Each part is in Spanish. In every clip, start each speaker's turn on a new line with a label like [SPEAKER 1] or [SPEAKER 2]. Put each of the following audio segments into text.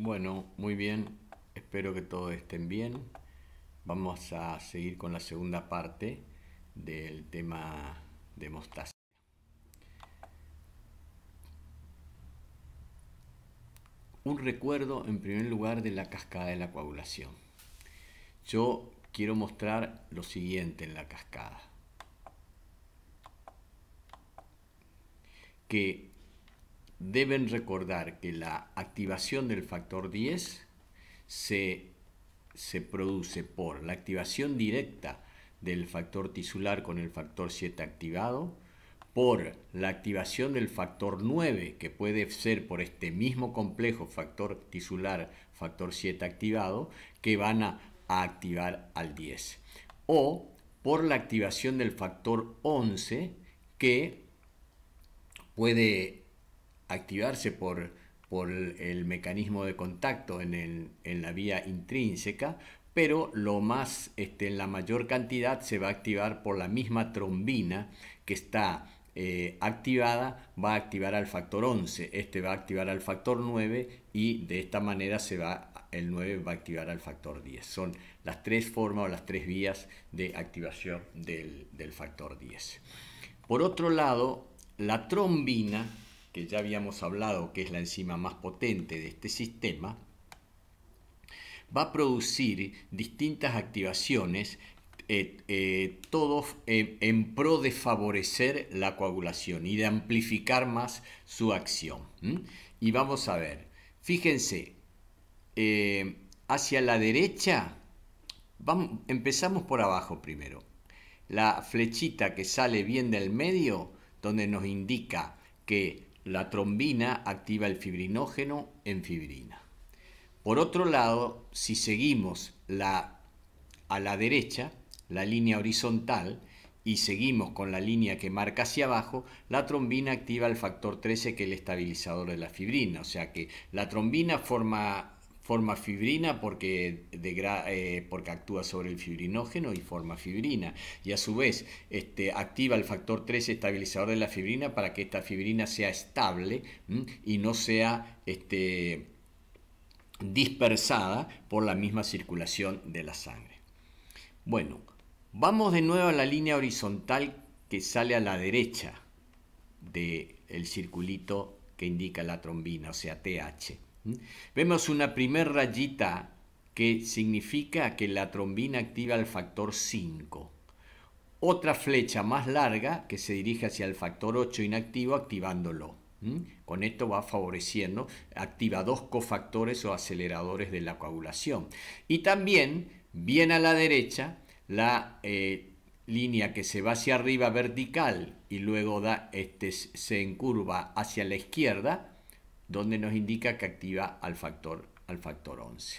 [SPEAKER 1] Bueno, muy bien, espero que todos estén bien. Vamos a seguir con la segunda parte del tema de mostaza. Un recuerdo en primer lugar de la cascada de la coagulación. Yo quiero mostrar lo siguiente en la cascada. Que deben recordar que la activación del factor 10 se, produce por la activación directa del factor tisular con el factor 7 activado, por la activación del factor 9, que puede ser por este mismo complejo factor tisular, factor 7 activado, que van a, a, activar al 10. O por la activación del factor 11, que puede activarse por, por el mecanismo de contacto en, la vía intrínseca, pero lo más, este, en la mayor cantidad se va a activar por la misma trombina que está eh, activada, va a activar al factor 11, este va a activar al factor 9 y de esta manera se va, el 9 va a activar al factor 10. Son las tres formas o las tres vías de activación del, del factor 10. Por otro lado, la trombina que ya habíamos hablado que es la enzima más potente de este sistema, va a producir distintas activaciones, eh, eh, todos en pro de favorecer la coagulación y de amplificar más su acción. Y vamos a ver, fíjense, eh, hacia la derecha, vamos, empezamos por abajo primero. La flechita que sale bien del medio, donde nos indica que la trombina activa el fibrinógeno en fibrina. Por otro lado, si seguimos a la derecha, la línea horizontal, y seguimos con la línea que marca hacia abajo, la trombina activa el factor 13 que es el estabilizador de la fibrina. O sea que la trombina forma forma fibrina eh, porque, actúa sobre el fibrinógeno y forma fibrina. Y a su vez este, activa el factor 3 estabilizador de la fibrina para que esta fibrina sea estable y no sea este, dispersada por la misma circulación de la sangre. Bueno, vamos de nuevo a la línea horizontal que sale a la derecha del el circulito que indica la trombina, o sea, TH. Vemos una primer rayita que significa que la trombina activa el factor 5. Otra flecha más larga que se dirige hacia el factor 8 inactivo activándolo. Con esto va favoreciendo, activa dos cofactores o aceleradores de la coagulación. Y también, bien a la derecha, la eh, línea que se va hacia arriba vertical y luego este, se encurva hacia la izquierda, donde nos indica que activa al factor, al factor 11.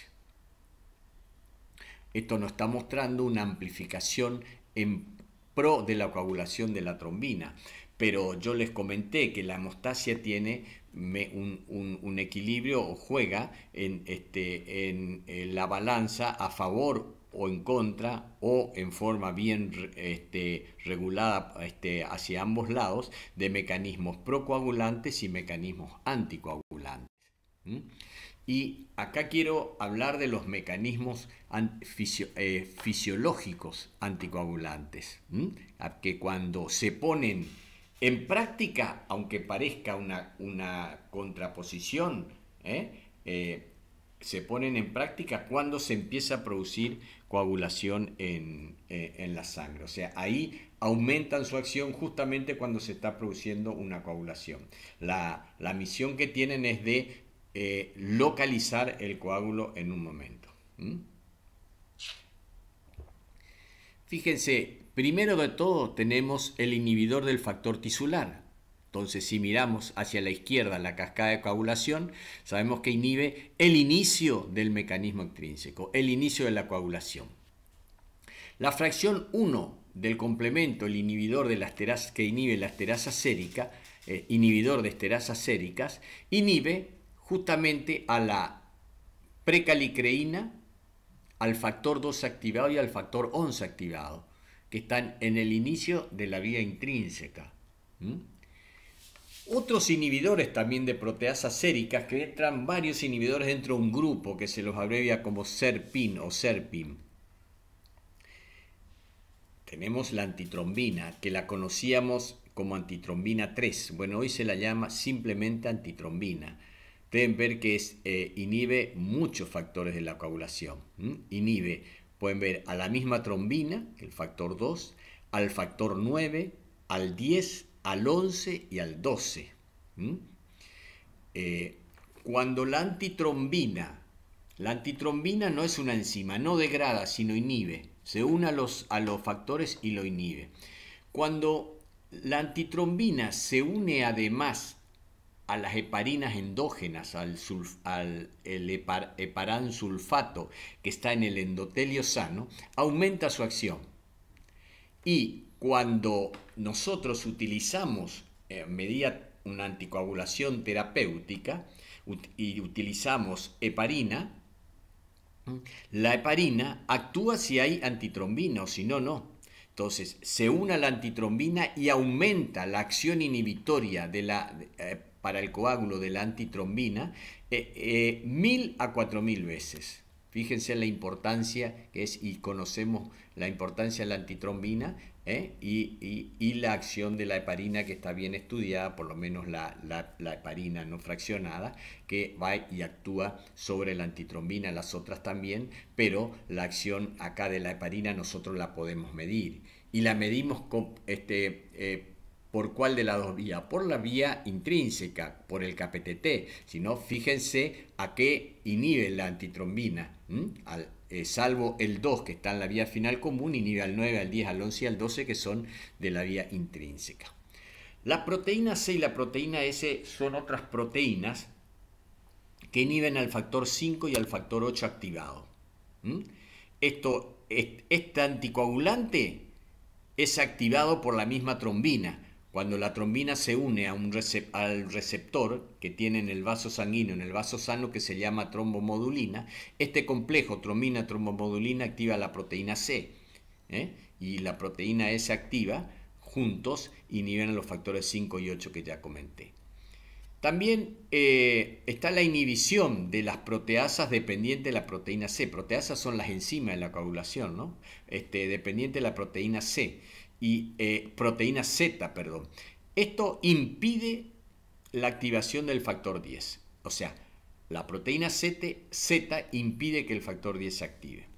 [SPEAKER 1] Esto nos está mostrando una amplificación en pro de la coagulación de la trombina, pero yo les comenté que la hemostasia tiene un, equilibrio o juega en, este, en la balanza a favor o en contra o en forma bien este, regulada este, hacia ambos lados de mecanismos procoagulantes y mecanismos anticoagulantes. Y acá quiero hablar de los mecanismos eh, fisiológicos anticoagulantes, que cuando se ponen en práctica, aunque parezca una, una contraposición, ¿eh? Eh, se ponen en práctica cuando se empieza a producir coagulación eh, en, la sangre. O sea, ahí aumentan su acción justamente cuando se está produciendo una coagulación. La, misión que tienen es de eh, localizar el coágulo en un momento. Fíjense, primero de todo tenemos el inhibidor del factor tisular. Entonces, si miramos hacia la izquierda la cascada de coagulación, sabemos que inhibe el inicio del mecanismo extrínseco, el inicio de la coagulación. La fracción 1 del complemento, el inhibidor de las que inhibe la esterasa sérica, eh, inhibidor de esterasas séricas, inhibe justamente a la precalicreína, al factor 2 activado y al factor 11 activado, que están en el inicio de la vía intrínseca. Otros inhibidores también de proteasas séricas que entran varios inhibidores dentro de un grupo que se los abrevia como SERPIN o Serpin. Tenemos la antitrombina, que la conocíamos como antitrombina 3. Bueno, hoy se la llama simplemente antitrombina. Deben ver que eh, inhibe muchos factores de la coagulación. Inhibe, pueden ver a la misma trombina, el factor 2, al factor 9, al 10 al 11 y al 12. Eh, cuando la antitrombina, la antitrombina no es una enzima, no degrada, sino inhibe, se une a los, a los factores y lo inhibe. Cuando la antitrombina se une además a las heparinas endógenas, al, heparansulfato al sulfato que está en el endotelio sano, aumenta su acción. Y cuando nosotros utilizamos eh, medida una anticoagulación terapéutica y utilizamos heparina, la heparina actúa si hay antitrombina o si no, no. Entonces se una la antitrombina y aumenta la acción inhibitoria de la, eh, para el coágulo de la antitrombina eh, eh, mil a cuatro mil veces. Fíjense la importancia que es y conocemos la importancia de la antitrombina ¿eh? y, la acción de la heparina que está bien estudiada, por lo menos la, heparina no fraccionada, que va y actúa sobre la antitrombina, las otras también, pero la acción acá de la heparina nosotros la podemos medir. Y la medimos este, eh, ¿Por cuál de las dos vías? Por la vía intrínseca, por el KPTT. sino fíjense a qué inhibe la antitrombina, eh, salvo el 2 que está en la vía final común y al 9 al 10 al 11 y al 12 que son de la vía intrínseca. La proteína C y la proteína S son otras proteínas que inhiben al factor 5 y al factor 8 activado. ¿Mm? Esto, este anticoagulante es activado por la misma trombina, cuando la trombina se une al receptor que tiene en el vaso sanguíneo, en el vaso sano que se llama trombomodulina, este complejo trombina-trombomodulina activa la proteína C ¿eh? y la proteína S activa juntos inhiben los factores 5 y 8 que ya comenté. También eh, está la inhibición de las proteasas dependiente de la proteína C. Proteasas son las enzimas de la coagulación, este, dependiente de la proteína C y eh, proteína Z, perdón. Esto impide la activación del factor 10. O sea, la proteína Z, Z impide que el factor 10 se active.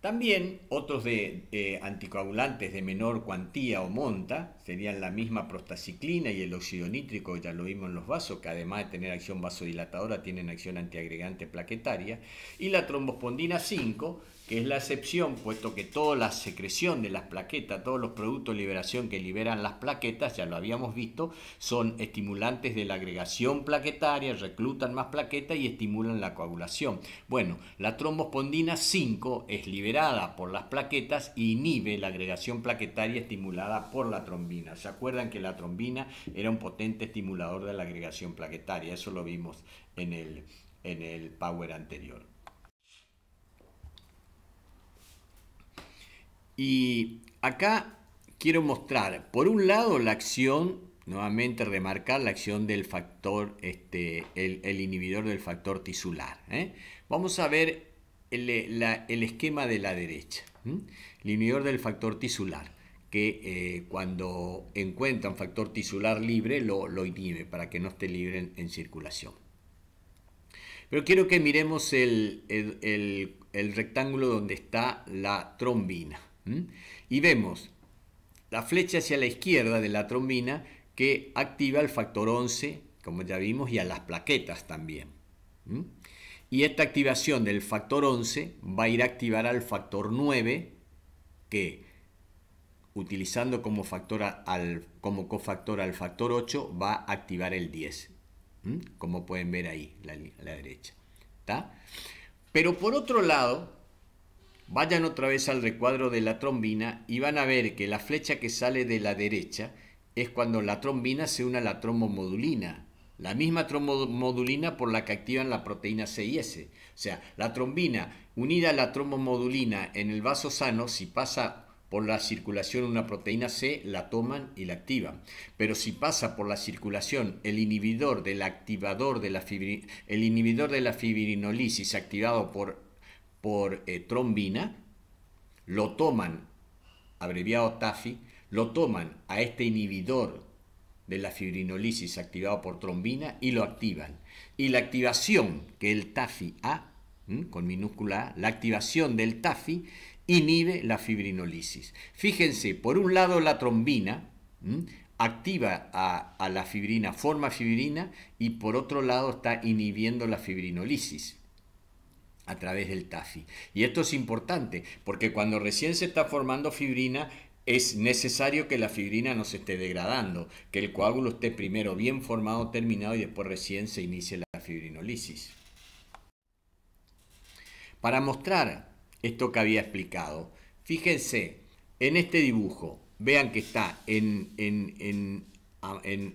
[SPEAKER 1] También otros de, eh, anticoagulantes de menor cuantía o monta serían la misma prostaciclina y el óxido nítrico, ya lo vimos en los vasos, que además de tener acción vasodilatadora tienen acción antiagregante plaquetaria, y la trombospondina 5, que es la excepción, puesto que toda la secreción de las plaquetas, todos los productos de liberación que liberan las plaquetas, ya lo habíamos visto, son estimulantes de la agregación plaquetaria, reclutan más plaquetas y estimulan la coagulación. Bueno, la trombospondina 5 es liberada por las plaquetas e inhibe la agregación plaquetaria estimulada por la trombina. ¿Se acuerdan que la trombina era un potente estimulador de la agregación plaquetaria? Eso lo vimos en el, en el Power anterior. Y acá quiero mostrar, por un lado, la acción, nuevamente remarcar la acción del factor, este, el, inhibidor del factor tisular. ¿eh? Vamos a ver el, esquema de la derecha, el inhibidor del factor tisular que eh, cuando encuentra un factor tisular libre lo, inhibe para que no esté libre en, circulación. Pero quiero que miremos el, rectángulo donde está la trombina. Y vemos la flecha hacia la izquierda de la trombina que activa el factor 11, como ya vimos, y a las plaquetas también. Y esta activación del factor 11 va a ir a activar al factor 9, que utilizando como, factor al, como cofactor al factor 8 va a activar el 10, como pueden ver ahí, la, la derecha. Pero por otro lado, Vayan otra vez al recuadro de la trombina y van a ver que la flecha que sale de la derecha es cuando la trombina se une a la trombomodulina, la misma trombomodulina por la que activan la proteína S, O sea, la trombina unida a la trombomodulina en el vaso sano, si pasa por la circulación una proteína C, la toman y la activan. Pero si pasa por la circulación el inhibidor del activador de la, el inhibidor de la fibrinolisis activado por por eh, trombina, lo toman, abreviado TAFI, lo toman a este inhibidor de la fibrinolisis activado por trombina y lo activan. Y la activación que el TAFI A, con minúscula A, la activación del TAFI inhibe la fibrinolisis. Fíjense, por un lado la trombina activa a, a, la fibrina, forma fibrina, y por otro lado está inhibiendo la fibrinolisis a través del TAFI. Y esto es importante, porque cuando recién se está formando fibrina, es necesario que la fibrina no se esté degradando, que el coágulo esté primero bien formado, terminado y después recién se inicie la fibrinolisis. Para mostrar esto que había explicado, fíjense en este dibujo, vean que está en, en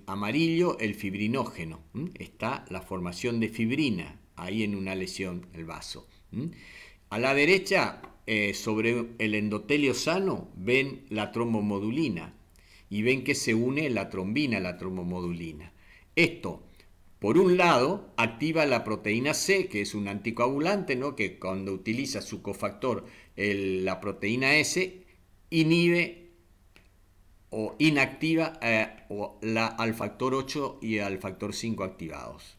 [SPEAKER 1] amarillo el fibrinógeno, está la formación de fibrina, ahí en una lesión el vaso. A la derecha, eh, sobre el endotelio sano, ven la trombomodulina y ven que se une la trombina a la trombomodulina. Esto, por un lado, activa la proteína C, que es un anticoagulante, ¿no? que cuando utiliza su cofactor la proteína S, inhibe o inactiva eh, al factor 8 y al factor 5 activados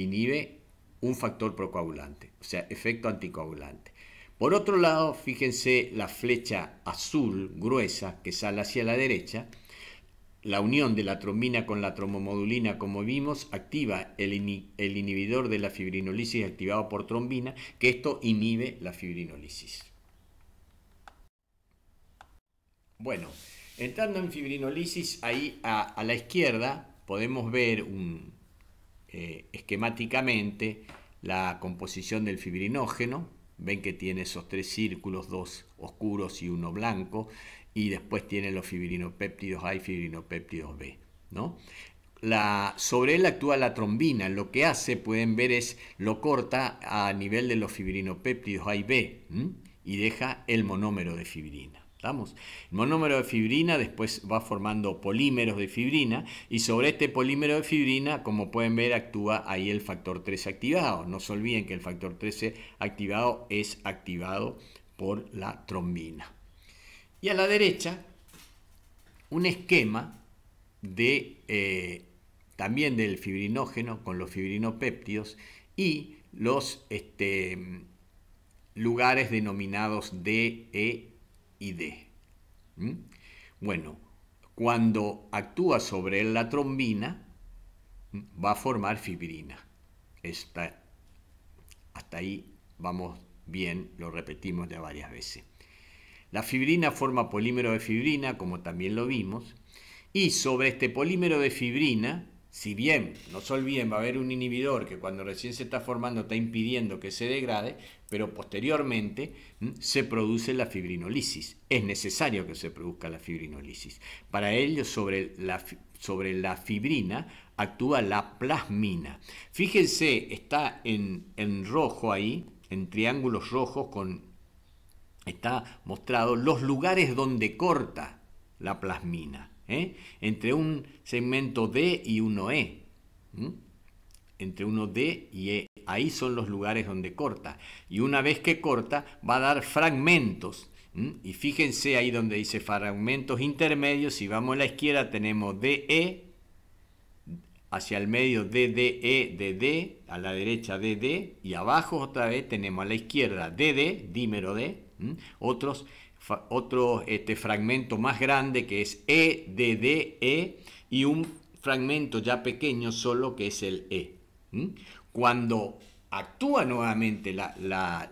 [SPEAKER 1] inhibe un factor procoagulante, o sea, efecto anticoagulante. Por otro lado, fíjense la flecha azul gruesa que sale hacia la derecha. La unión de la trombina con la trombomodulina, como vimos, activa el, inhibidor de la fibrinolisis activado por trombina, que esto inhibe la fibrinolisis. Bueno, entrando en fibrinolisis, ahí a la izquierda podemos ver un, eh, esquemáticamente la composición del fibrinógeno. Ven que tiene esos tres círculos, dos oscuros y uno blanco, y después tiene los fibrinopéptidos A y fibrinopéptidos B. ¿no? La, sobre él actúa la trombina. Lo que hace, pueden ver, es lo corta a nivel de los fibrinopéptidos A y B y deja el monómero de fibrina vamos El monómero de fibrina después va formando polímeros de fibrina y sobre este polímero de fibrina, como pueden ver, actúa ahí el factor 13 activado. No se olviden que el factor 13 activado es activado por la trombina. Y a la derecha, un esquema de, eh, también del fibrinógeno con los fibrinopéptidos y los este, lugares denominados de E y ¿Mm? Bueno, cuando actúa sobre la trombina, va a formar fibrina. hasta ahí vamos bien, lo repetimos ya varias veces. La fibrina forma polímero de fibrina, como también lo vimos, y sobre este polímero de fibrina si bien, no se olviden, va a haber un inhibidor que cuando recién se está formando está impidiendo que se degrade, pero posteriormente se produce la fibrinolisis. Es necesario que se produzca la fibrinolisis. Para ello, sobre la, sobre la fibrina actúa la plasmina. Fíjense, está en, en rojo ahí, en triángulos rojos, con, está mostrado los lugares donde corta la plasmina. ¿eh? entre un segmento D y uno E. Entre uno D y E. Ahí son los lugares donde corta. Y una vez que corta, va a dar fragmentos. Y fíjense ahí donde dice fragmentos intermedios. Si vamos a la izquierda, tenemos DE. Hacia el medio DDE, D, A la derecha DD. Y abajo otra vez tenemos a la izquierda DD, dímero D. Otros otro este, fragmento más grande que es E, D, D, E y un fragmento ya pequeño solo que es el E. Cuando actúa nuevamente la,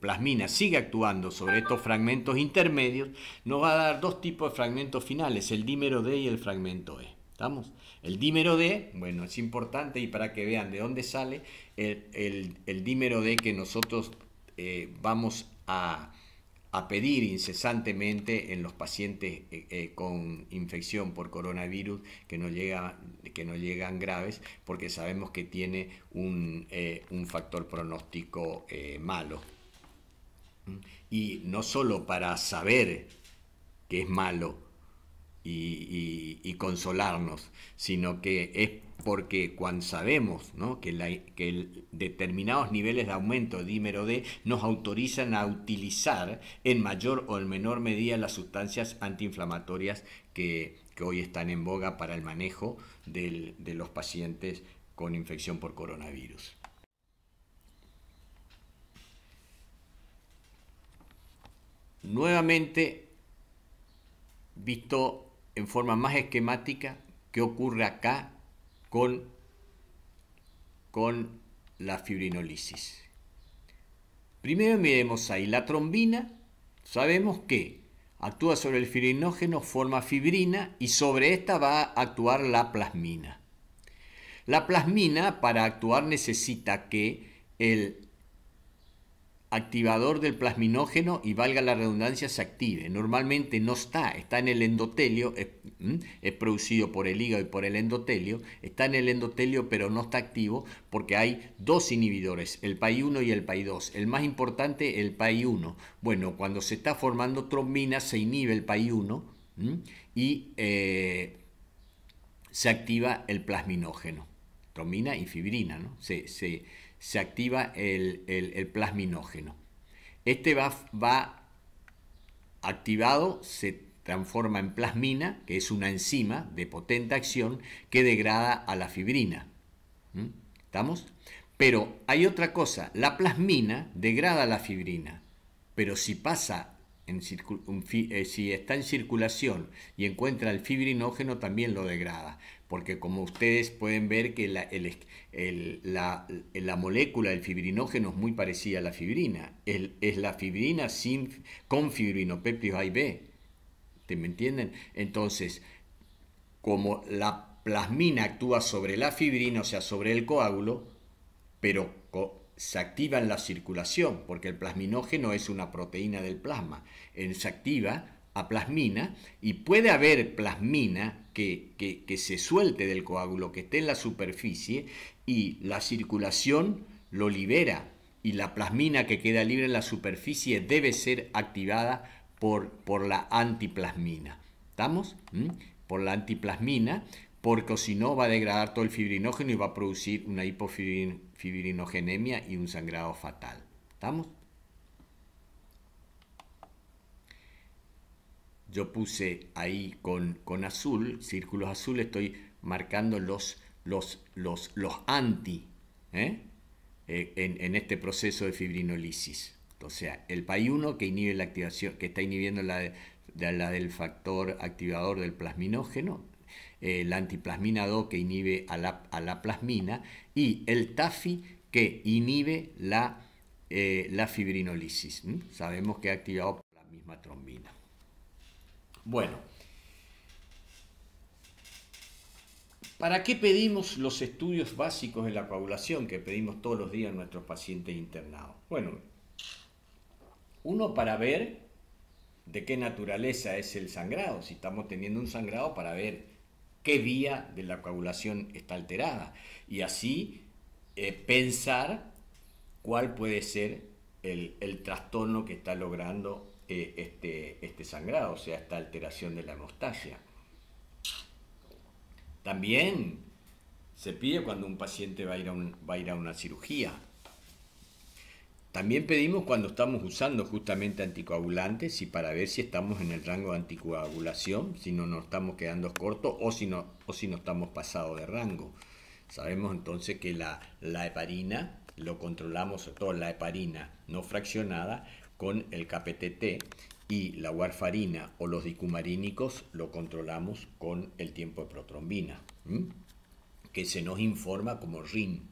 [SPEAKER 1] plasmina, sigue actuando sobre estos fragmentos intermedios, nos va a dar dos tipos de fragmentos finales, el dímero D y el fragmento E. ¿Estamos? El dímero D, bueno, es importante y para que vean de dónde sale el, el, el dímero D que nosotros eh, vamos a a pedir incesantemente en los pacientes eh, eh, con infección por coronavirus que no, llega, que no llegan graves, porque sabemos que tiene un, eh, un factor pronóstico malo. ¿Mm? Y no solo para saber que es malo, y, consolarnos, sino que es porque cuando sabemos que, determinados niveles de aumento dímero D nos autorizan a utilizar en mayor o en menor medida las sustancias antiinflamatorias que, hoy están en boga para el manejo de los pacientes con infección por coronavirus. Nuevamente, visto en forma más esquemática qué ocurre acá con, con la fibrinolisis. Primero miremos ahí la trombina. Sabemos que actúa sobre el fibrinógeno, forma fibrina y sobre esta va a actuar la plasmina. La plasmina para actuar necesita que el activador del plasminógeno y valga la redundancia se active. Normalmente no está, está en el endotelio, es, producido por el hígado y por el endotelio, está en el endotelio pero no está activo porque hay dos inhibidores, el PAI1 y el PAI2. El más importante, el PAI1. Bueno, cuando se está formando trombina se inhibe el PAI1 y eh, se activa el plasminógeno. Trombina y fibrina, ¿no? se, se se activa el, plasminógeno. Este va, va activado, se transforma en plasmina, que es una enzima de potente acción que degrada a la fibrina. ¿Mm? ¿Estamos? Pero hay otra cosa, la plasmina degrada la fibrina, pero si pasa, en eh, si está en circulación y encuentra el fibrinógeno, también lo degrada porque como ustedes pueden ver que la, molécula del fibrinógeno es muy parecida a la fibrina, es la fibrina sin, con fibrinopeptido A y B, ¿te me entienden? Entonces, como la plasmina actúa sobre la fibrina, o sea, sobre el coágulo, pero se activa en la circulación, porque el plasminógeno es una proteína del plasma, se activa a plasmina y puede haber plasmina que, se suelte del coágulo, que esté en la superficie y la circulación lo libera y la plasmina que queda libre en la superficie debe ser activada por, por la antiplasmina. ¿Estamos? ¿Mm? Por la antiplasmina, porque si no va a degradar todo el fibrinógeno y va a producir una hipofibrinogenemia y un sangrado fatal. ¿Estamos? yo puse ahí con, azul, círculos azules, estoy marcando los, los, los, anti ¿eh? Eh, en, este proceso de fibrinolisis. O sea, el PAI1 que inhibe la activación, que está inhibiendo la, del factor activador del plasminógeno, el eh, antiplasmina 2 que inhibe a la, plasmina y el TAFI que inhibe la, fibrinolisis. Sabemos que ha activado la misma trombina. Bueno, ¿para qué pedimos los estudios básicos de la coagulación que pedimos todos los días a nuestros pacientes internados? Bueno, uno para ver de qué naturaleza es el sangrado, si estamos teniendo un sangrado para ver qué vía de la coagulación está alterada y así eh, pensar cuál puede ser el, el trastorno que está logrando este, este sangrado, o sea, esta alteración de la hemostasia. También se pide cuando un paciente va a ir a, un, va a, ir a una cirugía. También pedimos cuando estamos usando justamente anticoagulantes y para ver si estamos en el rango de anticoagulación, si no nos estamos quedando cortos o si no, o si no estamos pasado de rango. Sabemos entonces que la, la heparina lo controlamos, sobre todo la heparina no fraccionada, con el KPTT y la warfarina o los dicumarínicos lo controlamos con el tiempo de protrombina, que se nos informa como RIN.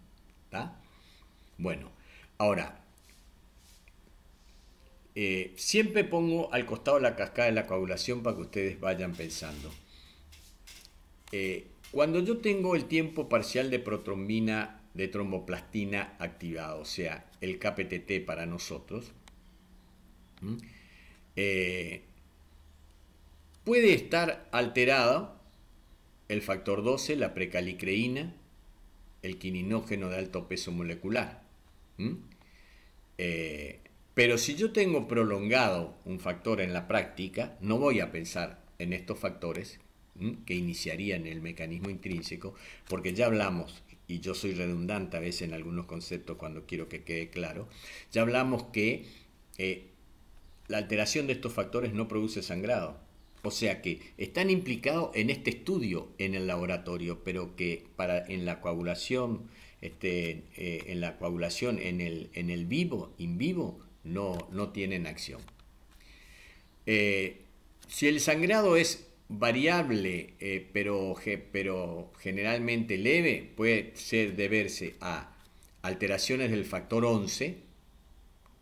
[SPEAKER 1] Bueno, ahora, eh, siempre pongo al costado la cascada de la coagulación para que ustedes vayan pensando. Eh, cuando yo tengo el tiempo parcial de protrombina de tromboplastina activado, o sea, el KPTT para nosotros, eh, puede estar alterado el factor 12, la precalicreína, el quininógeno de alto peso molecular. Eh, pero si yo tengo prolongado un factor en la práctica, no voy a pensar en estos factores que iniciarían el mecanismo intrínseco, porque ya hablamos, y yo soy redundante a veces en algunos conceptos cuando quiero que quede claro, ya hablamos que eh, la alteración de estos factores no produce sangrado. O sea que están implicados en este estudio en el laboratorio, pero que para en la coagulación, este, eh, en la coagulación en el, en el vivo, in vivo, no, no tienen acción. Eh, si el sangrado es variable, eh, pero, pero generalmente leve, puede ser deberse a alteraciones del factor 11,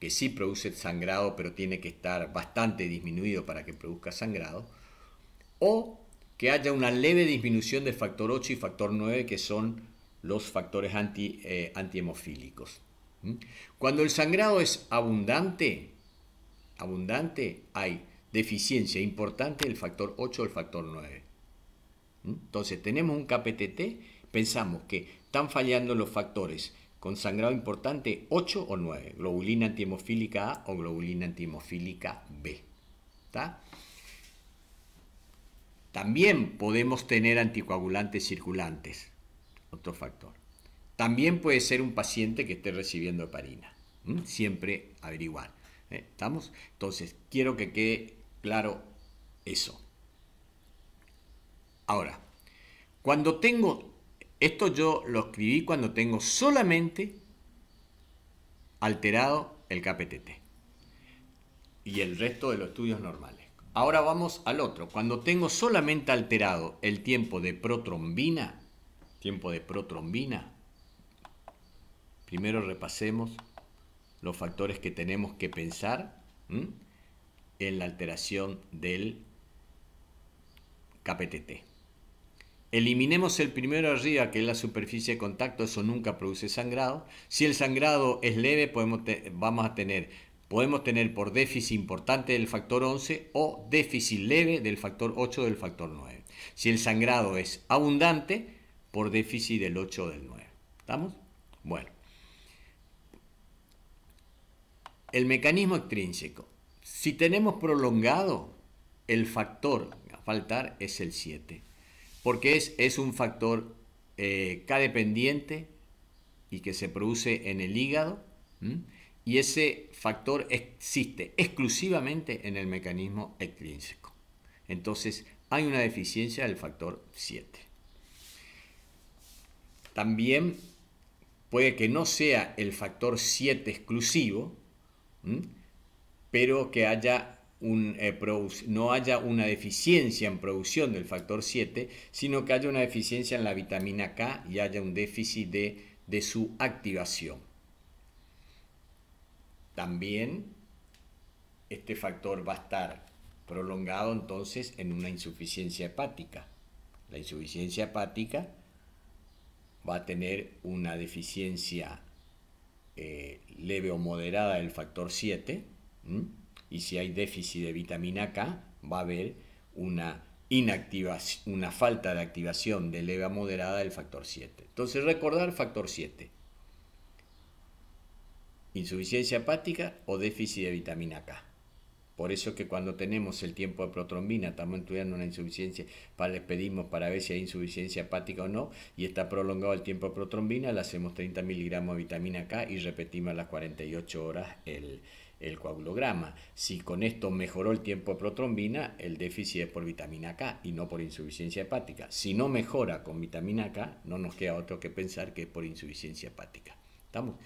[SPEAKER 1] que sí produce sangrado, pero tiene que estar bastante disminuido para que produzca sangrado, o que haya una leve disminución del factor 8 y factor 9, que son los factores anti, eh, antihemofílicos. ¿Mm? Cuando el sangrado es abundante, abundante, hay deficiencia importante del factor 8 o del factor 9. ¿Mm? Entonces tenemos un KPTT, pensamos que están fallando los factores con sangrado importante 8 o 9, globulina antihemofílica A o globulina antihemofílica B. También podemos tener anticoagulantes circulantes, otro factor. También puede ser un paciente que esté recibiendo heparina. Siempre averiguar. ¿eh? ¿Estamos? Entonces, quiero que quede claro eso. Ahora, cuando tengo esto yo lo escribí cuando tengo solamente alterado el KPTT y el resto de los estudios normales. Ahora vamos al otro. Cuando tengo solamente alterado el tiempo de protrombina, tiempo de protrombina, primero repasemos los factores que tenemos que pensar en la alteración del KPTT. Eliminemos el primero arriba, que es la superficie de contacto, eso nunca produce sangrado. Si el sangrado es leve, podemos vamos a tener, podemos tener por déficit importante del factor 11 o déficit leve del factor 8 o del factor 9. Si el sangrado es abundante, por déficit del 8 o del 9. ¿Estamos? Bueno. El mecanismo extrínseco. Si tenemos prolongado, el factor a faltar es el 7 porque es, es un factor eh, K dependiente y que se produce en el hígado. Y ese factor existe exclusivamente en el mecanismo extrínseco. Entonces hay una deficiencia del factor 7. También puede que no sea el factor 7 exclusivo, pero que haya eh, no haya una deficiencia en producción del factor 7, sino que haya una deficiencia en la vitamina K y haya un déficit de, su activación. También este factor va a estar prolongado entonces en una insuficiencia hepática. La insuficiencia hepática va a tener una deficiencia eh, leve o moderada del factor 7 y si hay déficit de vitamina K, va a haber una, inactivación, una falta de activación de leva moderada del factor 7. Entonces, recordar factor 7. Insuficiencia hepática o déficit de vitamina K. Por eso que cuando tenemos el tiempo de protrombina, estamos estudiando una insuficiencia, para, les pedimos para ver si hay insuficiencia hepática o no, y está prolongado el tiempo de protrombina, le hacemos 30 miligramos de vitamina K y repetimos a las 48 horas el, el coagulograma. Si con esto mejoró el tiempo de protrombina, el déficit es por vitamina K y no por insuficiencia hepática. Si no mejora con vitamina K, no nos queda otro que pensar que es por insuficiencia hepática. ¿Estamos?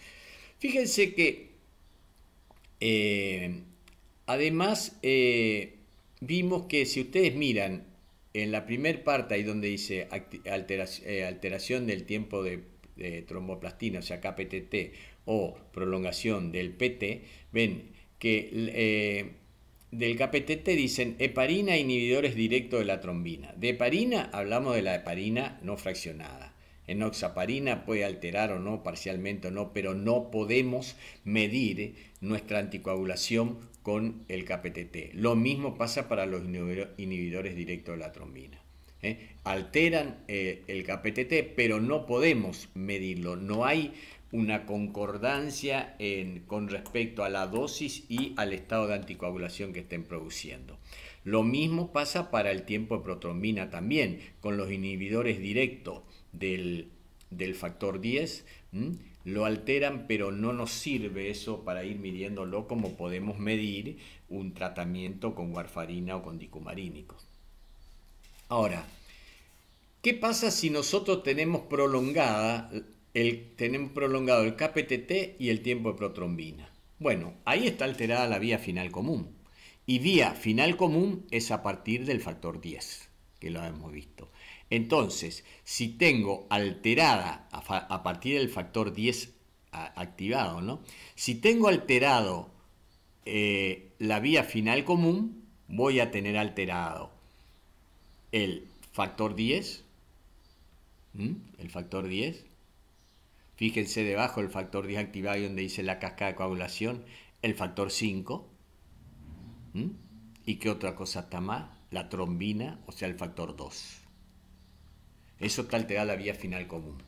[SPEAKER 1] Fíjense que eh, además eh, vimos que si ustedes miran en la primera parte ahí donde dice eh, alteración del tiempo de tromboplastina, o sea, KPTT, o prolongación del PT, ven que eh, del KPTT dicen heparina inhibidores directos de la trombina. De heparina hablamos de la heparina no fraccionada. Enoxaparina puede alterar o no, parcialmente o no, pero no podemos medir nuestra anticoagulación con el KPTT. Lo mismo pasa para los inhibidores directos de la trombina. ¿eh? Alteran eh, el KPTT, pero no podemos medirlo. No hay una concordancia con respecto a la dosis y al estado de anticoagulación que estén produciendo. Lo mismo pasa para el tiempo de protrombina también, con los inhibidores directos del, factor 10. Lo alteran, pero no nos sirve eso para ir midiéndolo como podemos medir un tratamiento con warfarina o con dicumarínico. Ahora, ¿qué pasa si nosotros tenemos prolongada tenemos prolongado el KPTT y el tiempo de protrombina. Bueno, ahí está alterada la vía final común. Y vía final común es a partir del factor 10, que lo hemos visto. Entonces, si tengo alterada a, partir del factor 10 activado, ¿no? Si tengo alterado eh, la vía final común, voy a tener alterado el factor 10, el factor 10, Fíjense debajo el factor disactivado donde dice la cascada de coagulación, el factor 5. ¿Y qué otra cosa está más? La trombina, o sea, el factor 2. Eso tal te da la vía final común.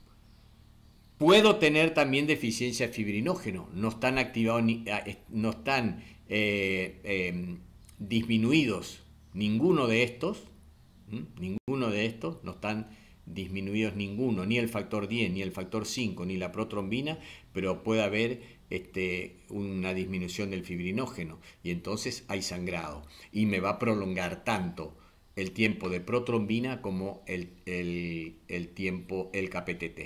[SPEAKER 1] Puedo tener también deficiencia de fibrinógeno. No están activados, ni, ah, no están eh, em, disminuidos ninguno de estos. Ninguno de estos no están disminuidos ninguno, ni el factor 10, ni el factor 5, ni la protrombina, pero puede haber este, una disminución del fibrinógeno y entonces hay sangrado y me va a prolongar tanto el tiempo de protrombina como el, tiempo, el KPTT.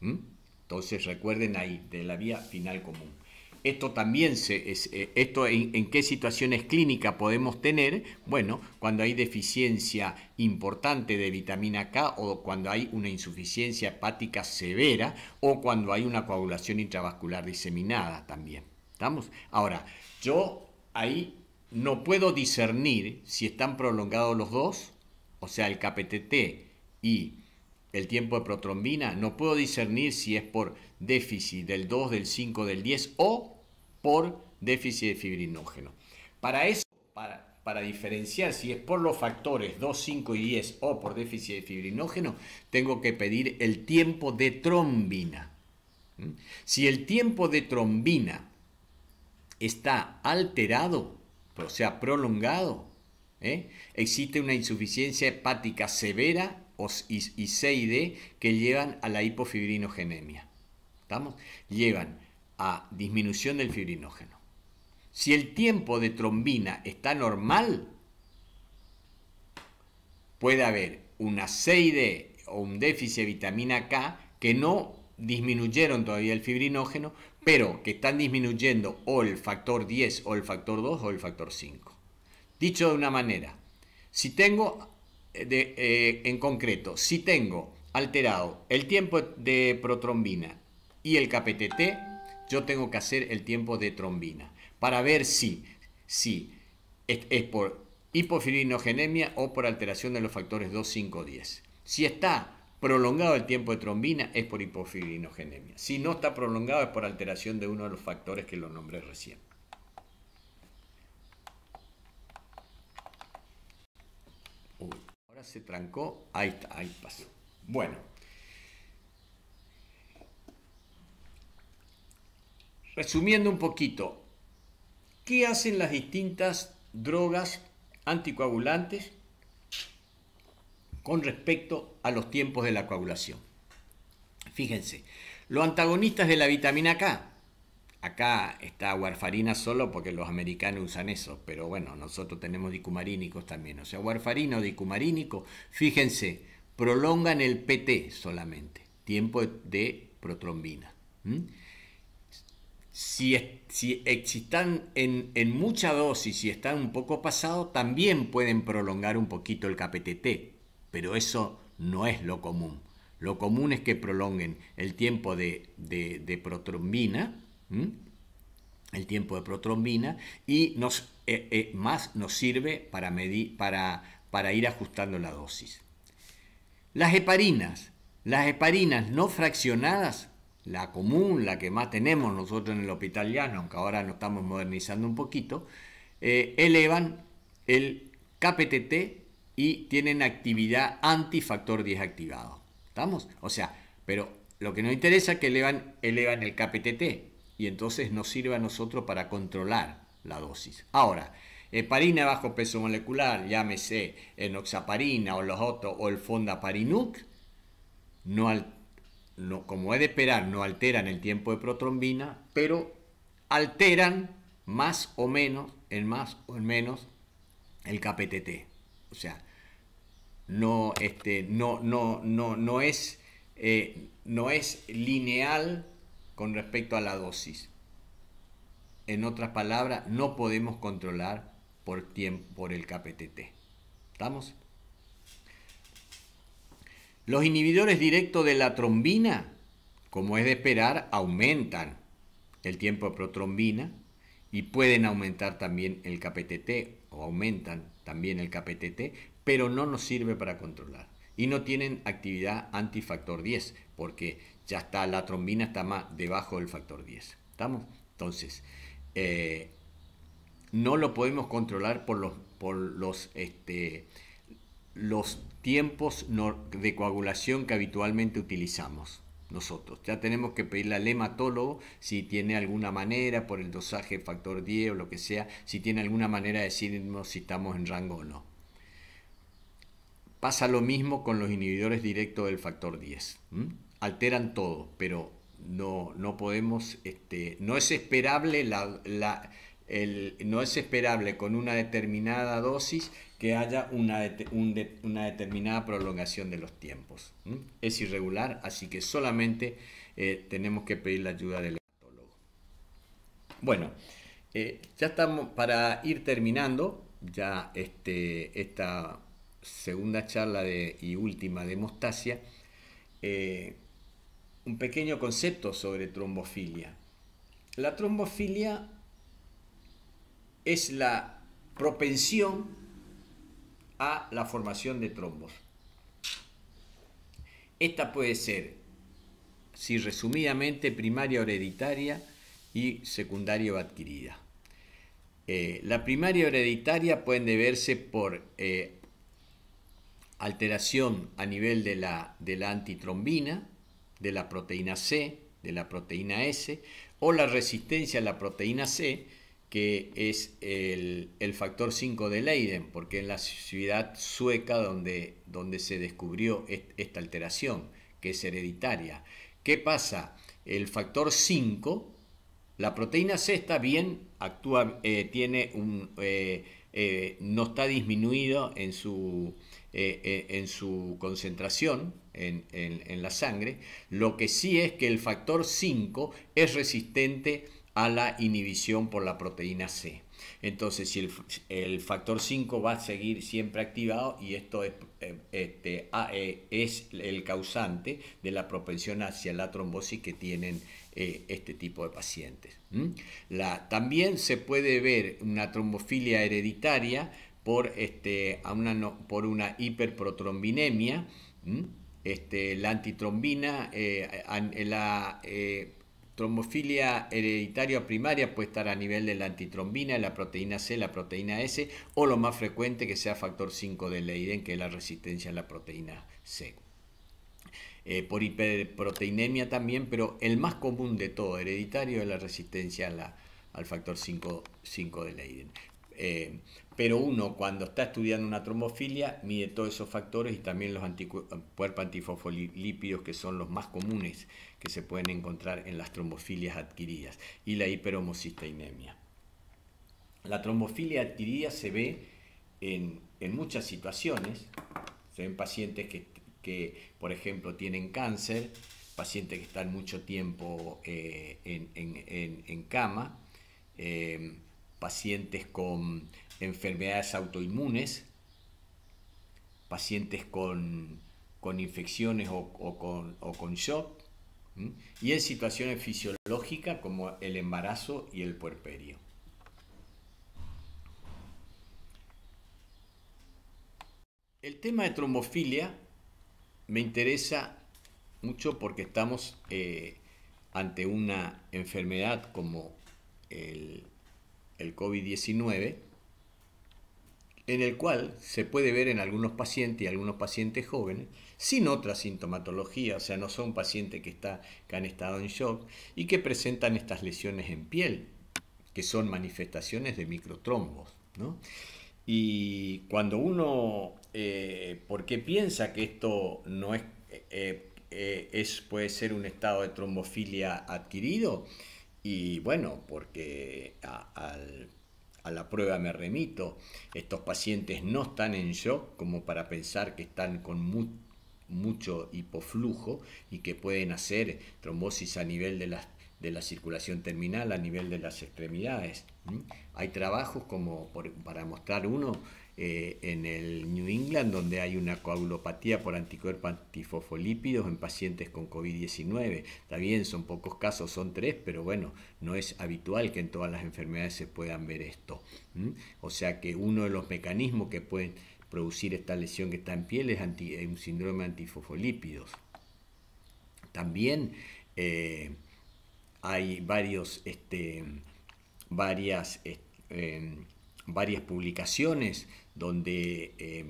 [SPEAKER 1] ¿Mm? Entonces recuerden ahí, de la vía final común esto también se, eh, esto en, qué situaciones clínicas podemos tener, bueno, cuando hay deficiencia importante de vitamina K o cuando hay una insuficiencia hepática severa o cuando hay una coagulación intravascular diseminada también. ¿Estamos? Ahora, yo ahí no puedo discernir si están prolongados los dos, o sea, el KPTT y el tiempo de protrombina, no puedo discernir si es por déficit del 2, del 5, del 10 o por déficit de fibrinógeno. Para eso, para, diferenciar si es por los factores 2, 5 y 10 o por déficit de fibrinógeno, tengo que pedir el tiempo de trombina. ¿Mm? Si el tiempo de trombina está alterado, o sea, prolongado, ¿eh? existe una insuficiencia hepática severa y D, que llevan a la hipofibrinogenemia. ¿Estamos? Llevan a disminución del fibrinógeno. Si el tiempo de trombina está normal, puede haber una CID o un déficit de vitamina K que no disminuyeron todavía el fibrinógeno, pero que están disminuyendo o el factor 10 o el factor 2 o el factor 5. Dicho de una manera, si tengo eh, en concreto, si tengo alterado el tiempo de protrombina y el KPTT, yo tengo que hacer el tiempo de trombina para ver si, si es, por hipofilinogenemia o por alteración de los factores 2, 5, 10. Si está prolongado el tiempo de trombina es por hipofilinogenemia. Si no está prolongado es por alteración de uno de los factores que lo nombré recién. se trancó. Ahí está, ahí pasó. Bueno. Resumiendo un poquito, ¿qué hacen las distintas drogas anticoagulantes con respecto a los tiempos de la coagulación? Fíjense, los antagonistas de la vitamina K, Acá está warfarina solo porque los americanos usan eso, pero bueno, nosotros tenemos dicumarínicos también. O sea, warfarina o dicumarínico, fíjense, prolongan el PT solamente, tiempo de protrombina. Si, si, existan en, mucha dosis y si están un poco pasados, también pueden prolongar un poquito el KPTT, pero eso no es lo común. Lo común es que prolonguen el tiempo de protrombina el tiempo de protrombina, y nos, eh, eh, más nos sirve para, medir, para, para ir ajustando la dosis. Las heparinas, las heparinas no fraccionadas, la común, la que más tenemos nosotros en el hospital llano, aunque ahora nos estamos modernizando un poquito, eh, elevan el KPTT y tienen actividad antifactor 10 activado. ¿Estamos? O sea, pero lo que nos interesa es que elevan, elevan el KPTT, y entonces nos sirve a nosotros para controlar la dosis. Ahora, heparina bajo peso molecular, llámese enoxaparina o los otros o el fondaparinuc, no, no, como es de esperar, no alteran el tiempo de protrombina, pero alteran más o menos, en más o en menos, el KPTT. O sea, no, este, no, no, no, no, es, eh, no es lineal con respecto a la dosis. En otras palabras, no podemos controlar por, por el KPTT. ¿Estamos? Los inhibidores directos de la trombina, como es de esperar, aumentan el tiempo de protrombina y pueden aumentar también el KPTT o aumentan también el KPTT, pero no nos sirve para controlar. Y no tienen actividad antifactor 10, porque ya está la trombina, está más debajo del factor 10. ¿Estamos? Entonces, eh, no lo podemos controlar por los, por los, este, los tiempos de coagulación que habitualmente utilizamos nosotros. Ya tenemos que pedirle al hematólogo si tiene alguna manera, por el dosaje factor 10 o lo que sea, si tiene alguna manera de decirnos si estamos en rango o no. Pasa lo mismo con los inhibidores directos del factor 10 alteran todo, pero no, no podemos, este, no es esperable la, no es esperable con una determinada dosis que haya una, una determinada prolongación de los tiempos. Es irregular, así que solamente eh, tenemos que pedir la ayuda del hematólogo. Bueno, eh, ya estamos para ir terminando ya este, esta segunda charla de, y última de Mostasia. Eh, un pequeño concepto sobre trombofilia. La trombofilia es la propensión a la formación de trombos. Esta puede ser, si resumidamente, primaria o hereditaria y secundaria o adquirida. Eh, la primaria hereditaria pueden deberse por eh, alteración a nivel de de la antitrombina, de la proteína C, de la proteína S, o la resistencia a la proteína C, que es el, factor 5 de Leiden, porque en la ciudad sueca donde, donde se descubrió esta alteración, que es hereditaria. ¿Qué pasa? El factor 5, la proteína C está bien, actúa, eh, tiene un, eh, eh, no está disminuido en su, en su concentración, en, la sangre. Lo que sí es que el factor 5 es resistente a la inhibición por la proteína C. Entonces, si el, factor 5 va a seguir siempre activado y esto es, eh, este, ah, eh, es el causante de la propensión hacia la trombosis que tienen eh, este tipo de pacientes. también se puede ver una trombofilia hereditaria por, este, a una, por una hiperprotrombinemia. Este, la antitrombina, eh, eh, la tromofilia eh, trombofilia hereditaria primaria puede estar a nivel de la antitrombina, la proteína C, la proteína S, o lo más frecuente que sea factor 5 de Leiden, que es la resistencia a la proteína C. por hiperproteinemia también, pero el más común de todo hereditario es la resistencia al factor 5, 5 de Leiden. Eh, pero uno cuando está estudiando una trombofilia mide todos esos factores y también los anticuerpos eh, antifosfolípidos que son los más comunes que se pueden encontrar en las trombofilias adquiridas y la hiperhomocisteinemia. La trombofilia adquirida se ve en, muchas situaciones, se ven pacientes que, por ejemplo tienen cáncer, pacientes que están mucho tiempo eh, en, cama, pacientes con enfermedades autoinmunes, pacientes con, infecciones o, con, shock, y en situaciones fisiológicas como el embarazo y el puerperio. El tema de trombofilia me interesa mucho porque estamos eh, ante una enfermedad como el el COVID-19, en el cual se puede ver en algunos pacientes y algunos pacientes jóvenes sin otra sintomatología, o sea, no son pacientes que, está, que han estado en shock y que presentan estas lesiones en piel, que son manifestaciones de microtrombos. Y cuando uno, eh, por qué piensa que esto no eh, eh, es, puede ser un estado de trombofilia adquirido? Y bueno, porque a, la prueba me remito. Estos pacientes no están en shock como para pensar que están con mucho hipoflujo y que pueden hacer trombosis a nivel de la, de la circulación terminal, a nivel de las extremidades. Hay trabajos como para mostrar uno eh, en el New England, donde hay una coagulopatía por anticuerpos antifosfolípidos en pacientes con COVID-19. también son pocos casos, son tres, pero bueno, no es habitual que en todas las enfermedades se puedan ver esto. O sea que uno de los mecanismos que pueden producir esta lesión que está en piel es eh, un síndrome antifosfolípidos. También eh, hay varios, este, varias, em, varias publicaciones donde eh,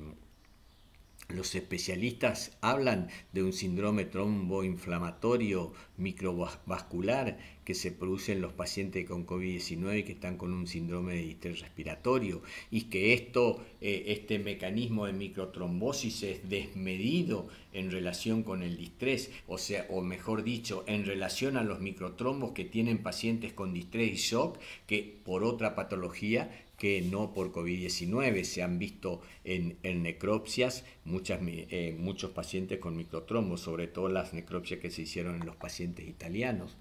[SPEAKER 1] los especialistas hablan de un síndrome tromboinflamatorio microvascular que se produce en los pacientes con COVID-19 que están con un síndrome de distrés respiratorio y que esto, eh, este mecanismo de microtrombosis es desmedido en relación con el distrés, o sea, o mejor dicho, en relación a los microtrombos que tienen pacientes con distrés y shock, que por otra patología que no por COVID-19. Se han visto en, necropsias muchas, eh, muchos pacientes con microtrombos, sobre todo las necropsias que se hicieron en los pacientes italianos.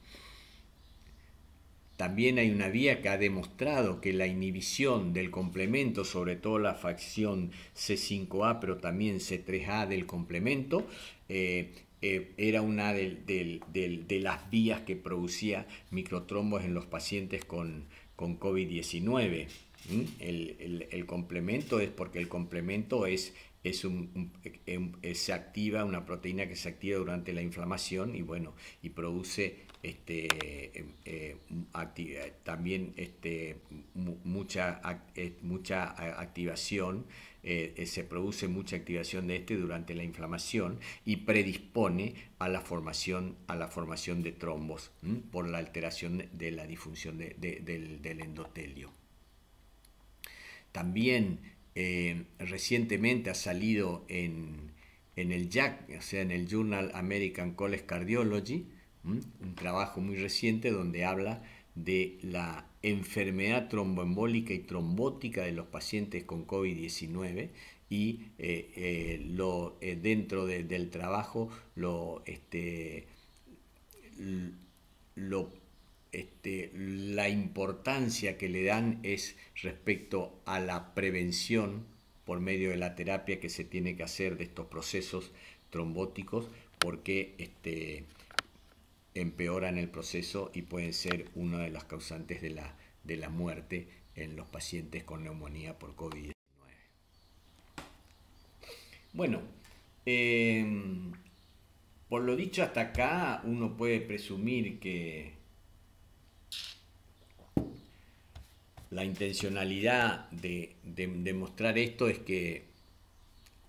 [SPEAKER 1] También hay una vía que ha demostrado que la inhibición del complemento, sobre todo la facción C5A, pero también C3A del complemento, eh, eh, era una de las vías que producía microtrombos en los pacientes con COVID-19. El, complemento es porque el complemento es, es un, em, eh, se activa una proteína que se activa durante la inflamación y bueno, y produce este, em, eh, eh, también este, mucha, mucha activación, se produce mucha activación de este durante la inflamación y predispone a la formación, a la formación de trombos por la alteración de la disfunción del, del endotelio. También eh, recientemente ha salido en, el JAC, o sea, en el Journal American College Cardiology, un trabajo muy reciente donde habla de la enfermedad tromboembólica y trombótica de los pacientes con COVID-19 y eh, eh, lo, dentro del trabajo lo, este, importancia que le dan es respecto a la prevención por medio de la terapia que se tiene que hacer de estos procesos trombóticos porque este, empeoran el proceso y pueden ser una de las causantes de la, muerte en los pacientes con neumonía por COVID-19. Bueno, em, por lo dicho hasta acá uno puede presumir que la intencionalidad de, demostrar esto es que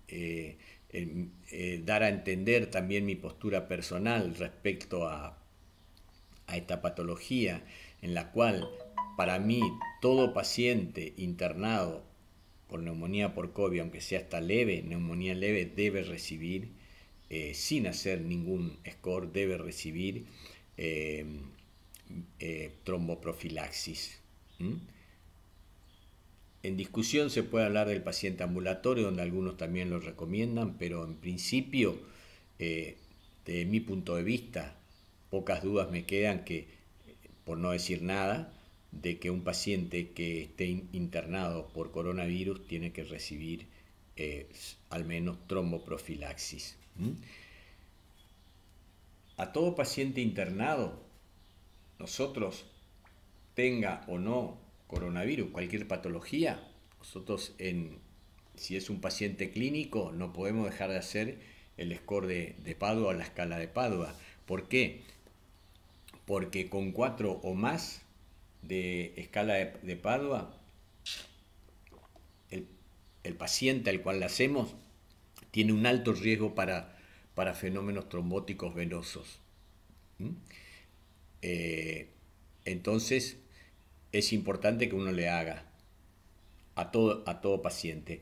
[SPEAKER 1] eh, eh, dar a entender también mi postura personal respecto a, esta patología en la cual para mí todo paciente internado con neumonía por COVID, aunque sea hasta leve, neumonía leve, debe recibir, eh, sin hacer ningún score, debe recibir tromboprofilaxis. En discusión se puede hablar del paciente ambulatorio, donde algunos también lo recomiendan, pero en principio, eh, de mi punto de vista, pocas dudas me quedan que, por no decir nada, de que un paciente que esté internado por coronavirus tiene que recibir eh, al menos tromboprofilaxis. A todo paciente internado, nosotros tenga o no coronavirus, cualquier patología, nosotros en, si es un paciente clínico, no podemos dejar de hacer el score de, de Padua la escala de Padua. ¿Por qué? Porque con cuatro o más de escala de, Padua, el, paciente al cual la hacemos tiene un alto riesgo para, para fenómenos trombóticos venosos. ¿Mm? Eh, entonces, es importante que uno le haga a todo, a todo paciente.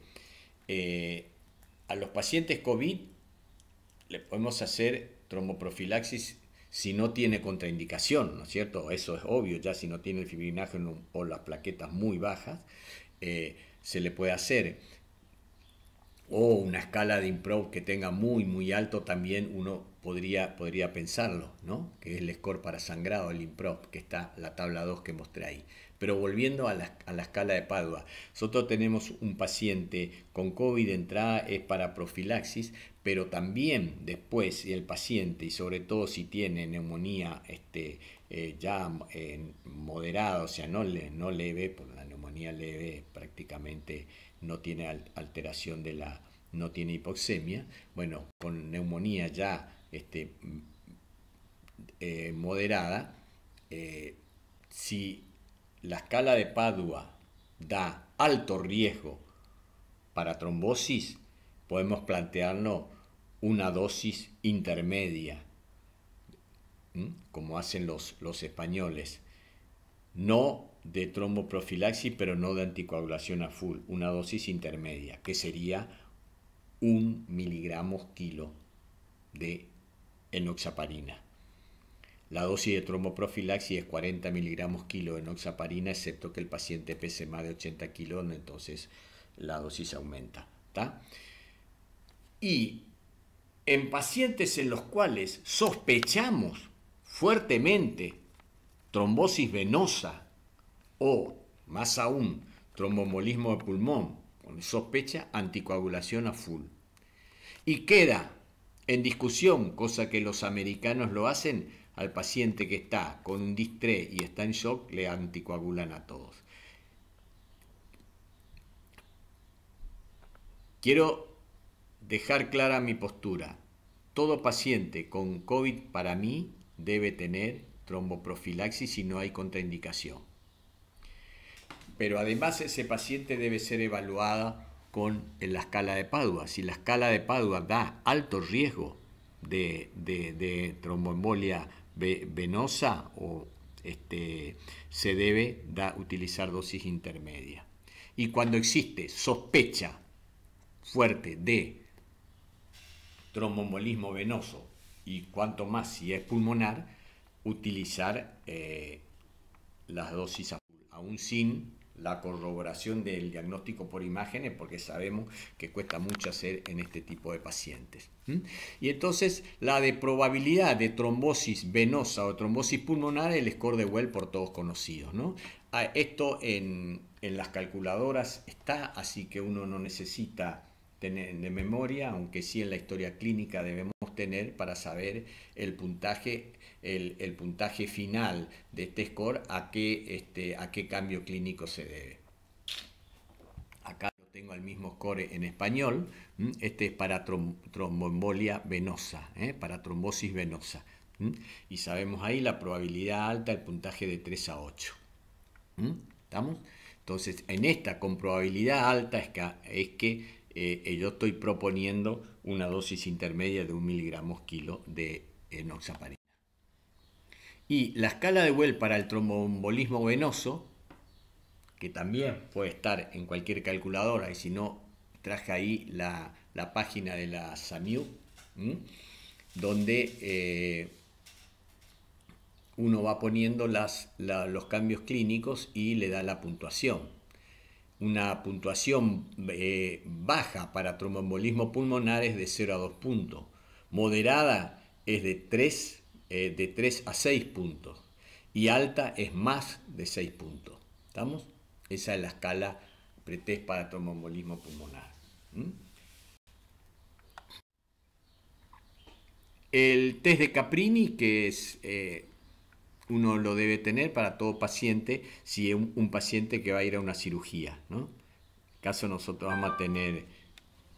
[SPEAKER 1] Eh, a los pacientes COVID le podemos hacer tromoprofilaxis si no tiene contraindicación, ¿no es cierto? Eso es obvio, ya si no tiene el fibrinaje o las plaquetas muy bajas, eh, se le puede hacer o una escala de improv que tenga muy, muy alto, también uno podría, podría pensarlo, ¿no? Que es el score para sangrado, el improv, que está la tabla 2 que mostré ahí. Pero volviendo a la, escala de Padua, nosotros tenemos un paciente con COVID, de entrada es para profilaxis, pero también después el paciente, y sobre todo si tiene neumonía este, eh, ya eh, moderada, o sea, no, le, no leve, pues la neumonía leve prácticamente no tiene alteración de la, no tiene hipoxemia. Bueno, con neumonía ya este, mm, eh, moderada, eh, si la escala de Padua da alto riesgo para trombosis, podemos plantearnos una dosis intermedia, como hacen los, los españoles. No de tromboprofilaxis, pero no de anticoagulación a full, una dosis intermedia, que sería un miligramos kilo de enoxaparina. La dosis de tromboprofilaxis es 40 miligramos kilo de enoxaparina, excepto que el paciente pese más de 80 kilos, entonces la dosis aumenta. Y en pacientes en los cuales sospechamos fuertemente trombosis venosa o, más aún, trombomolismo de pulmón, con sospecha anticoagulación a full. Y queda en discusión, cosa que los americanos lo hacen, al paciente que está con un distrés y está en shock, le anticoagulan a todos. Quiero dejar clara mi postura. Todo paciente con COVID para mí debe tener tromboprofilaxis si no hay contraindicación pero además ese paciente debe ser evaluada con la escala de Padua. Si la escala de Padua da alto riesgo de, de, tromboembolia venosa o este, se debe utilizar dosis intermedia. Y cuando existe sospecha fuerte de tromboembolismo venoso y cuanto más si es pulmonar, utilizar eh, las dosis aún sin la corroboración del diagnóstico por imágenes, porque sabemos que cuesta mucho hacer en este tipo de pacientes. Y entonces la de probabilidad de trombosis venosa o trombosis pulmonar, el score de Well por todos conocidos. ¿no? Ah, esto en, en las calculadoras está, así que uno no necesita tener de memoria, aunque sí en la historia clínica debemos tener para saber el puntaje el, puntaje final de este score este, a qué, cambio clínico se debe. Acá lo tengo al mismo score en español. Este es para trombombolia venosa, ¿eh? para trombosis venosa. Y sabemos ahí la probabilidad alta, el puntaje de 3 a 8. ¿Estamos? Entonces, en esta con probabilidad alta es que, eh, yo estoy proponiendo una dosis intermedia de 1 miligramos kilo de enoxaparina. Y la escala de Well para el tromboembolismo venoso, que también puede estar en cualquier calculadora, y si no, traje ahí la, página de la Samu donde eh, uno va poniendo las, los cambios clínicos y le da la puntuación. Una puntuación eh, baja para tromboembolismo pulmonar es de 0 a 2 puntos, moderada es de 3 eh, de 3 a 6 puntos y alta es más de 6 puntos. ¿Estamos? Esa es la escala pretest para tromboembolismo pulmonar. El test de Caprini, que es eh, uno lo debe tener para todo paciente, si es un, paciente que va a ir a una cirugía. ¿no? En caso nosotros vamos a tener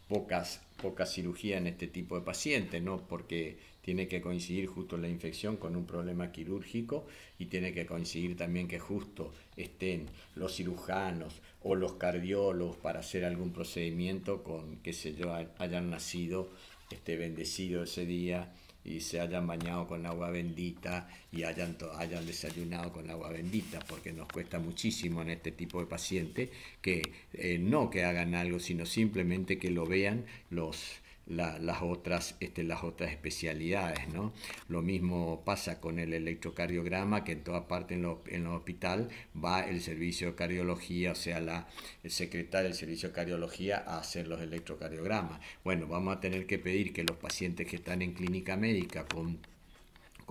[SPEAKER 1] pocas, pocas cirugías en este tipo de pacientes, ¿no? porque tiene que coincidir justo la infección con un problema quirúrgico y tiene que coincidir también que justo estén los cirujanos o los cardiólogos para hacer algún procedimiento con que se yo hayan nacido este bendecido ese día y se hayan bañado con agua bendita y hayan, hayan desayunado con agua bendita, porque nos cuesta muchísimo en este tipo de pacientes que eh, no que hagan algo, sino simplemente que lo vean los las, otras, este, las otras especialidades. ¿no? Lo mismo pasa con el electrocardiograma, que en toda parte en, el hospital va el servicio de cardiología, o sea, la, el secretario del servicio de cardiología a hacer los electrocardiogramas. Bueno, vamos a tener que pedir que los pacientes que están en clínica médica con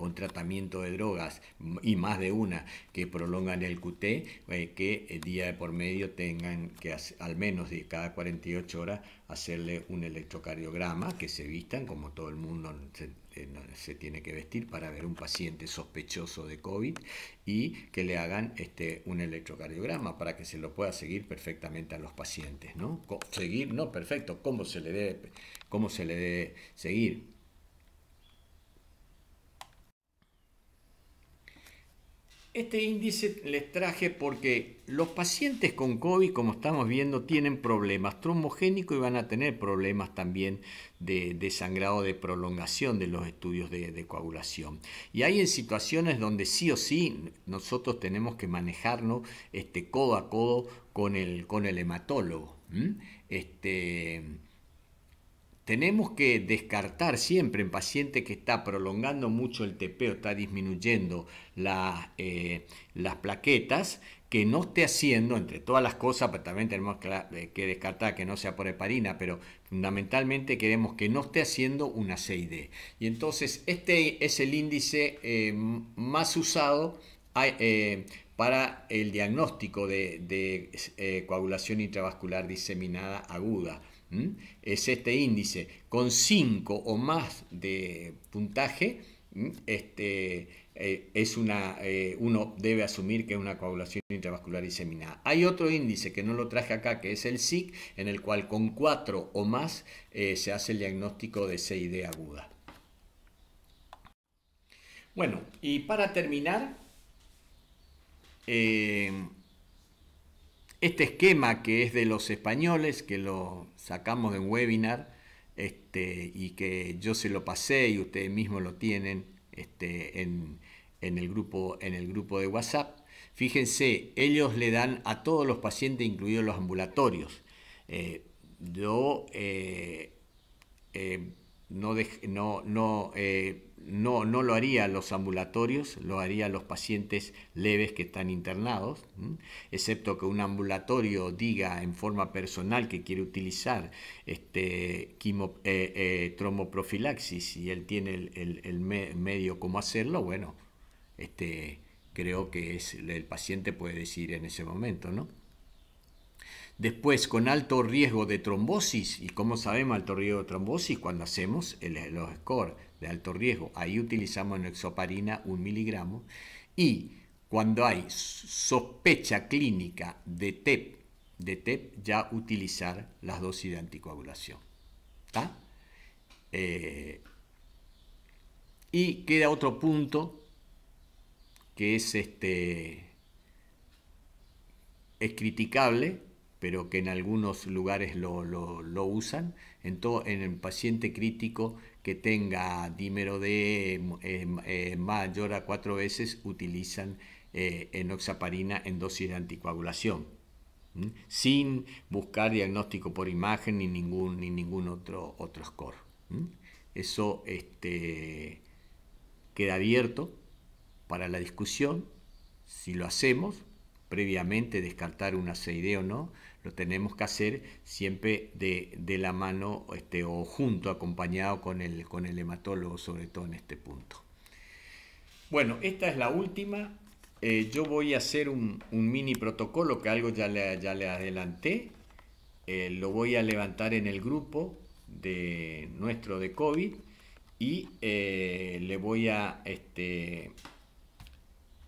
[SPEAKER 1] un tratamiento de drogas y más de una que prolongan el QT, eh, que el día de por medio tengan que al menos de cada 48 horas hacerle un electrocardiograma, que se vistan como todo el mundo eh, se, tiene que vestir para ver un paciente sospechoso de COVID y que le hagan este, un electrocardiograma para que se lo pueda seguir perfectamente a los pacientes, ¿no? Seguir, no, perfecto, cómo se le cómo se le debe seguir. Este índice les traje porque los pacientes con COVID, como estamos viendo, tienen problemas trombogénicos y van a tener problemas también de, sangrado de prolongación de los estudios de, coagulación. Y hay en situaciones donde sí o sí nosotros tenemos que manejarnos este, codo a codo con el, con el hematólogo. Este, tenemos que descartar siempre en paciente que está prolongando mucho el TP o está disminuyendo eh, las plaquetas, que no esté haciendo, entre todas las cosas, pero pues también tenemos eh, que descartar que no sea por heparina, pero fundamentalmente queremos que no esté haciendo una CID. Y entonces este es el índice eh, más usado para el diagnóstico de, coagulación intravascular diseminada aguda es este índice, con 5 o más de puntaje, este, eh, es una, eh, uno debe asumir que es una coagulación intravascular diseminada. Hay otro índice que no lo traje acá, que es el SIC, en el cual con 4 o más eh, se hace el diagnóstico de CID aguda. Bueno, y para terminar, este esquema que es de los españoles, que lo sacamos de un webinar este, y que yo se lo pasé y ustedes mismos lo tienen este, en, el grupo, en el grupo de WhatsApp, fíjense, ellos le dan a todos los pacientes, incluidos los ambulatorios. Eh, yo eh, eh, no, no, no, eh, no, no, lo haría los ambulatorios, lo haría los pacientes leves que están internados, excepto que un ambulatorio diga en forma personal que quiere utilizar este, eh, eh, tromoprofilaxis y él tiene el, el, medio cómo hacerlo, bueno, este, creo que es, el paciente puede decir en ese momento, ¿no? Después, con alto riesgo de trombosis, y como sabemos alto riesgo de trombosis, cuando hacemos el, los scores de alto riesgo, ahí utilizamos exoparina un miligramo. Y cuando hay sospecha clínica de TEP, de TEP ya utilizar las dosis de anticoagulación. Eh, y queda otro punto que es este es criticable pero que en algunos lugares lo, usan, en, en el paciente crítico que tenga dímero de eh, eh, mayor a cuatro veces utilizan eh, enoxaparina en dosis de anticoagulación, sin buscar diagnóstico por imagen ni ningún, ningún otro, score. Eso este, queda abierto para la discusión, si lo hacemos, previamente descartar una CID o no, lo tenemos que hacer siempre de, la mano este, o junto, acompañado con el, con el hematólogo, sobre todo en este punto. Bueno, esta es la última. Eh, yo voy a hacer un, mini protocolo que algo ya le, ya le adelanté. Eh, lo voy a levantar en el grupo de nuestro de COVID y eh, le voy a este,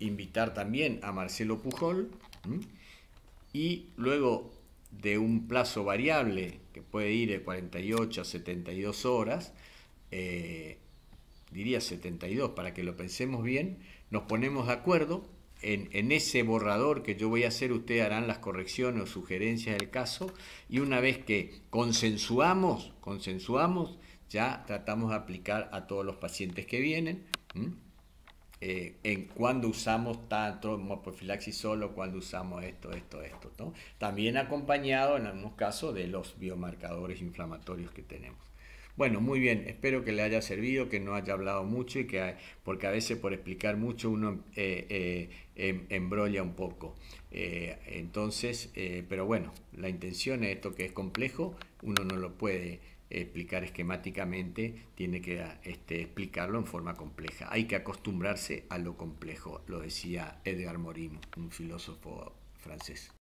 [SPEAKER 1] invitar también a Marcelo Pujol. Y luego de un plazo variable que puede ir de 48 a 72 horas, eh, diría 72 para que lo pensemos bien, nos ponemos de acuerdo en, ese borrador que yo voy a hacer, ustedes harán las correcciones o sugerencias del caso y una vez que consensuamos, consensuamos, ya tratamos de aplicar a todos los pacientes que vienen. Eh, en cuando usamos tanto profilaxis solo, cuando usamos esto, esto, esto. También acompañado en algunos casos de los biomarcadores inflamatorios que tenemos. Bueno, muy bien, espero que le haya servido, que no haya hablado mucho y que, porque a veces por explicar mucho uno eh, eh, em, embrolla un poco. entonces, pero bueno, la intención es esto que es complejo, uno no lo puede explicar esquemáticamente, tiene que ah, este, explicarlo en forma compleja. Hay que acostumbrarse a lo complejo, lo decía Edgar Morin, un filósofo francés.